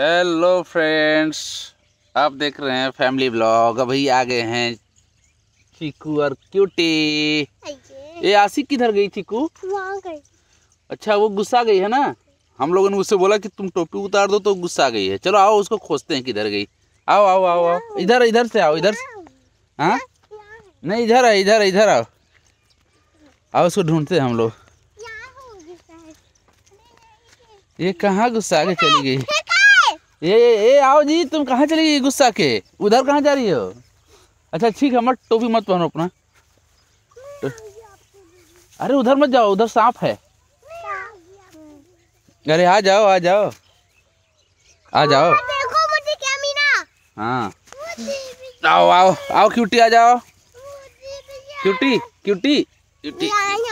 hello friends आप देख रहे हैं फैमिली ब्लॉग अभी आ गए हैं चिकू और क्यूटी ये आशिक किधर गई चिकू गई अच्छा वो गुस्सा गई है ना हम लोगों ने उससे बोला कि तुम टोपी उतार दो तो गुस्सा गई है चलो आओ उसको खोजते हैं किधर गई आओ आओ आओ आओ इधर इधर से आओ इधर हाँ नहीं इधर आओ इधर इधर आओ आओ उसको ढूंढते हैं हम लोग ये कहाँ गुस्सा आगे चली गई ये ये आओ जी तुम कहाँ चली गई गुस्सा के उधर कहाँ जा रही हो अच्छा ठीक है मत टोपी मत पहनो अपना अरे उधर मत जाओ उधर सांप है अरे आ जाओ आ जाओ आ जाओ हाँ आओ आओ आओ क्यूटी आ जाओ क्यूटी क्यूटी क्यूटी